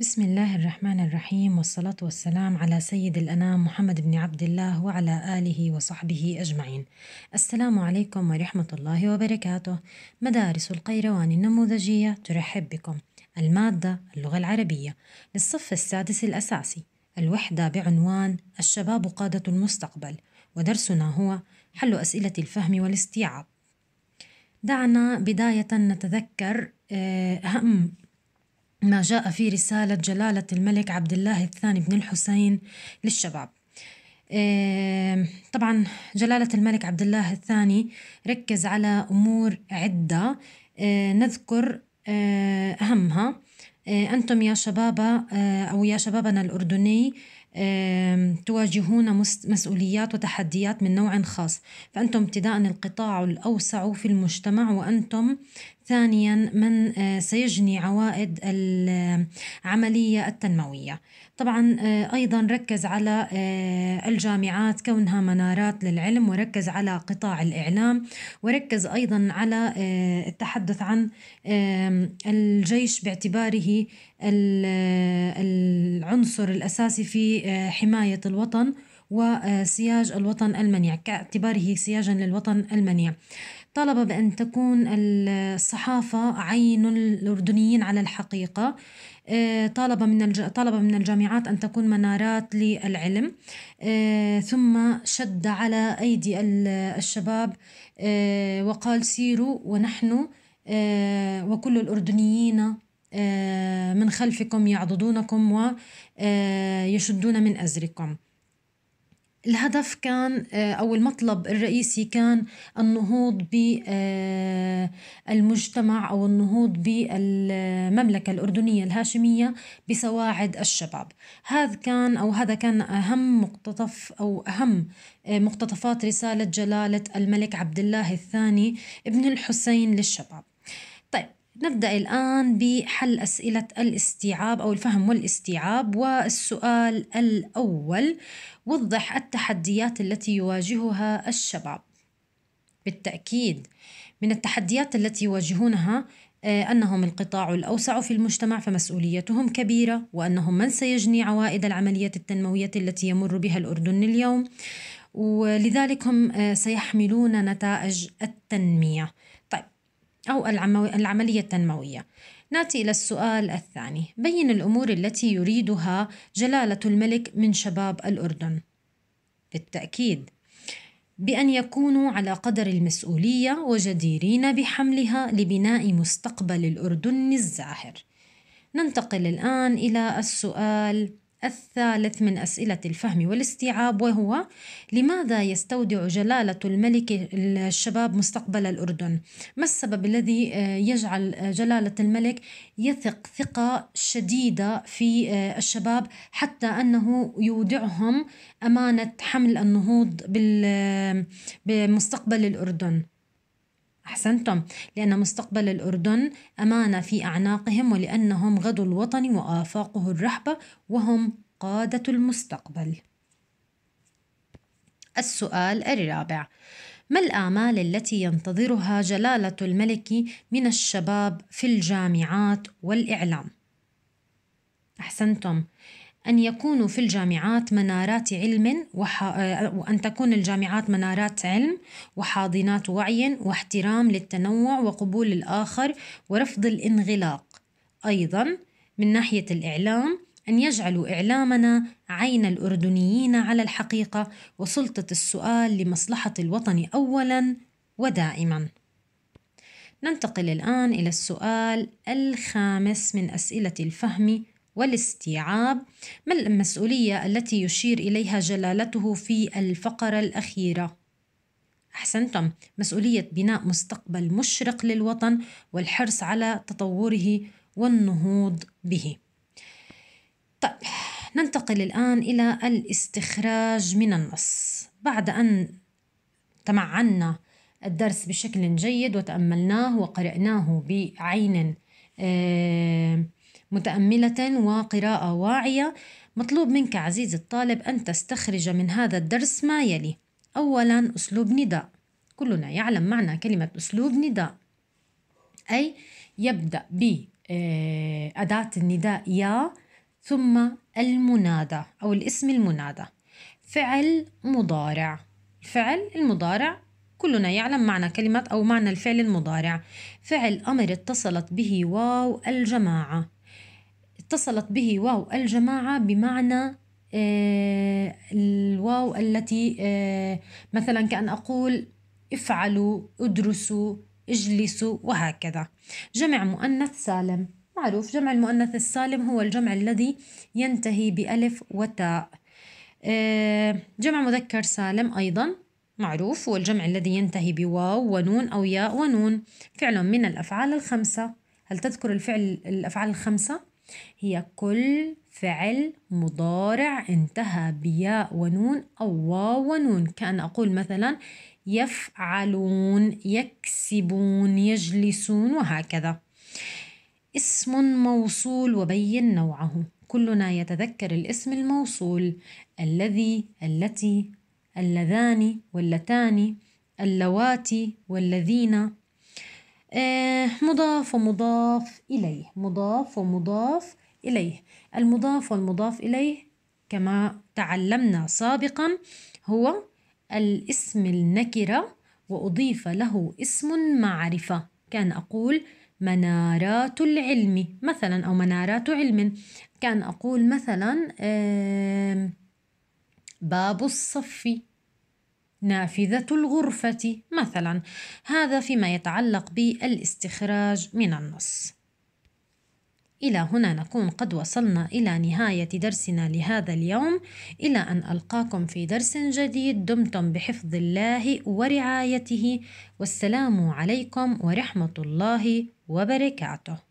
بسم الله الرحمن الرحيم والصلاة والسلام على سيد الأنام محمد بن عبد الله وعلى آله وصحبه أجمعين. السلام عليكم ورحمة الله وبركاته. مدارس القيروان النموذجية ترحب بكم. المادة اللغة العربية للصف السادس الأساسي. الوحدة بعنوان الشباب قادة المستقبل. ودرسنا هو حل أسئلة الفهم والاستيعاب. دعنا بداية نتذكر آه، أهم ما جاء في رسالة جلالة الملك عبد الله الثاني بن الحسين للشباب إيه، طبعا جلالة الملك عبد الله الثاني ركز على أمور عدة إيه، نذكر إيه، أهمها أنتم يا شباب أو يا شبابنا الأردني تواجهون مسؤوليات وتحديات من نوع خاص فأنتم ابتداء القطاع الأوسع في المجتمع وأنتم ثانيا من آه، سيجني عوائد العملية التنموية طبعا آه، أيضا ركز على آه، الجامعات كونها منارات للعلم وركز على قطاع الإعلام وركز أيضا على التحدث عن الجيش باعتباره العنصر الأساسي في حماية الوطن وسياج الوطن المنيع كاعتباره سياجا للوطن المنيع طلب بأن تكون الصحافة عين الأردنيين على الحقيقة آه، طالب من الج... طلب من الجامعات أن تكون منارات للعلم آه، ثم شد على أيدي الشباب آه، وقال سيروا ونحن وكل الأردنيين من خلفكم يعضدونكم ويشدون من أزركم الهدف كان آه، أو المطلب الرئيسي كان النهوض بالمجتمع آه، أو النهوض بالمملكة الأردنية الهاشمية بسواعد الشباب هذا كان أو هذا كان أهم مقتطف أو أهم آه، مقتطفات رسالة جلالة الملك عبد الله الثاني ابن الحسين للشباب نبدأ الآن بحل أسئلة الاستيعاب أو الفهم والاستيعاب والسؤال الأول وضح التحديات التي يواجهها الشباب بالتأكيد من التحديات التي يواجهونها آه، أنهم القطاع الأوسع في المجتمع فمسؤوليتهم كبيرة وأنهم من سيجني عوائد العملية التنموية التي يمر بها الأردن اليوم ولذلك هم آه، سيحملون نتائج التنمية طيب أو العملية التنموية ناتي إلى السؤال الثاني بين الأمور التي يريدها جلالة الملك من شباب الأردن بالتأكيد بأن يكونوا على قدر المسؤولية وجديرين بحملها لبناء مستقبل الأردن الزاهر ننتقل الآن إلى السؤال الثالث من أسئلة الفهم والاستيعاب وهو لماذا يستودع جلالة الملك الشباب مستقبل الأردن؟ ما السبب الذي آه، يجعل آه، جلالة الملك يثق ثقة شديدة في آه، الشباب حتى أنه يودعهم أمانة حمل النهوض بمستقبل الأردن؟ أحسنتم لأن مستقبل الأردن أمانة في أعناقهم ولأنهم غدو الوطن وآفاقه الرحبة وهم قادة المستقبل السؤال الرابع ما الآمال التي ينتظرها جلالة الملك من الشباب في الجامعات والإعلام؟ أحسنتم أن يكونوا في الجامعات منارات علم وح... وأن آه، تكون الجامعات منارات علم وحاضنات وعي واحترام للتنوع وقبول الآخر ورفض الانغلاق أيضا من ناحية الإعلام أن يجعلوا إعلامنا عين الأردنيين على الحقيقة وسلطة السؤال لمصلحة الوطن أولا ودائما ننتقل الآن إلى السؤال الخامس من أسئلة الفهم والاستيعاب ما المسؤولية التي يشير إليها جلالته في الفقرة الأخيرة؟ أحسنتم مسؤولية بناء مستقبل مشرق للوطن والحرص على تطوره والنهوض به طيب ننتقل الآن إلى الاستخراج من النص بعد أن تمعنا الدرس بشكل جيد وتأملناه وقرأناه بعين آه متأملة وقراءة واعية مطلوب منك عزيزي الطالب أن تستخرج من هذا الدرس ما يلي أولا أسلوب نداء كلنا يعلم معنى كلمة أسلوب نداء أي يبدأ بأداة آه، النداء يا ثم المنادى أو الاسم المنادى فعل مضارع الفعل المضارع كلنا يعلم معنى كلمة أو معنى الفعل المضارع فعل أمر اتصلت به واو الجماعة اتصلت به واو الجماعة بمعنى آه، الواو التي آه، مثلا كأن أقول افعلوا ادرسوا اجلسوا وهكذا جمع مؤنث سالم معروف جمع المؤنث السالم هو الجمع الذي ينتهي بألف وتاء آه، جمع مذكر سالم أيضا معروف هو الجمع الذي ينتهي بواو ونون أو ياء ونون فعل من الأفعال الخمسة هل تذكر الفعل الأفعال الخمسة؟ هي كل فعل مضارع انتهى بياء ونون أو واو ونون كأن أقول مثلا يفعلون يكسبون يجلسون وهكذا اسم موصول وبين نوعه كلنا يتذكر الاسم الموصول الذي التي اللذان واللتان اللواتي والذين آه، مضاف ومضاف إليه مضاف ومضاف إليه المضاف والمضاف إليه كما تعلمنا سابقا هو الاسم النكرة وأضيف له اسم معرفة كان أقول منارات العلم مثلا أو منارات علم كان أقول مثلا باب الصف نافذة الغرفة مثلا هذا فيما يتعلق بالاستخراج من النص إلى هنا نكون قد وصلنا إلى نهاية درسنا لهذا اليوم إلى أن ألقاكم في درس جديد دمتم بحفظ الله ورعايته والسلام عليكم ورحمة الله وبركاته